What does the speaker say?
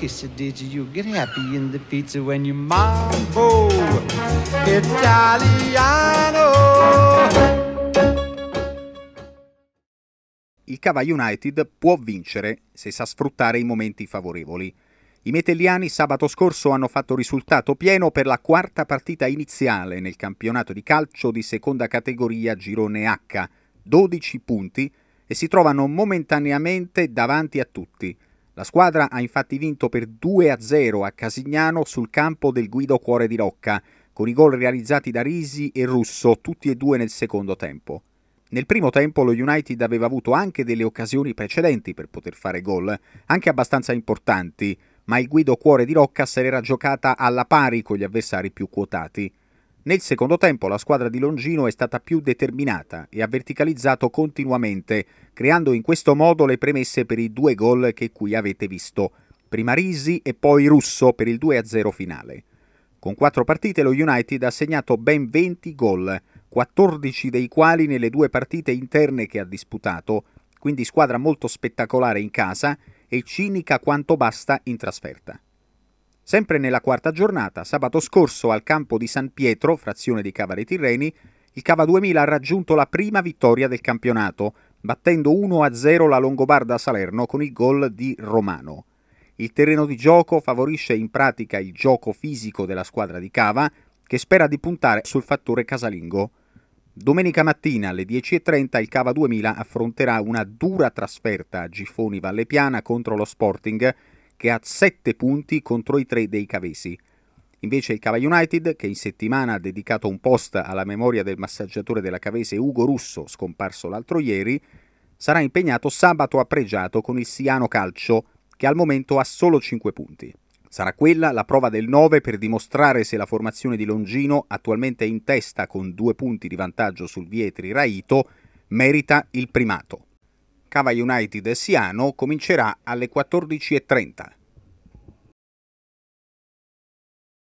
kiss it, did you? get happy in the pizza when you mambo Italiano. Il Cava United può vincere se sa sfruttare i momenti favorevoli. I metelliani sabato scorso hanno fatto risultato pieno per la quarta partita iniziale nel campionato di calcio di seconda categoria Girone H, 12 punti e si trovano momentaneamente davanti a tutti. La squadra ha infatti vinto per 2-0 a Casignano sul campo del Guido Cuore di Rocca, con i gol realizzati da Risi e Russo, tutti e due nel secondo tempo. Nel primo tempo lo United aveva avuto anche delle occasioni precedenti per poter fare gol, anche abbastanza importanti, ma il Guido Cuore di Rocca se l'era giocata alla pari con gli avversari più quotati. Nel secondo tempo la squadra di Longino è stata più determinata e ha verticalizzato continuamente, creando in questo modo le premesse per i due gol che qui avete visto, prima Risi e poi Russo per il 2-0 finale. Con quattro partite lo United ha segnato ben 20 gol, 14 dei quali nelle due partite interne che ha disputato, quindi squadra molto spettacolare in casa e cinica quanto basta in trasferta. Sempre nella quarta giornata, sabato scorso al campo di San Pietro, frazione di Cava dei Tirreni, il Cava 2000 ha raggiunto la prima vittoria del campionato, battendo 1-0 la Longobarda Salerno con il gol di Romano. Il terreno di gioco favorisce in pratica il gioco fisico della squadra di Cava, che spera di puntare sul fattore casalingo. Domenica mattina alle 10.30 il Cava 2000 affronterà una dura trasferta a Gifoni Vallepiana contro lo Sporting, che ha 7 punti contro i 3 dei Cavesi. Invece il Cava United, che in settimana ha dedicato un post alla memoria del massaggiatore della Cavese Ugo Russo, scomparso l'altro ieri, sarà impegnato sabato a Pregiato con il Siano Calcio, che al momento ha solo 5 punti. Sarà quella la prova del 9 per dimostrare se la formazione di Longino, attualmente in testa con due punti di vantaggio sul Vietri Raito, merita il primato. Cava United Siano comincerà alle 14.30.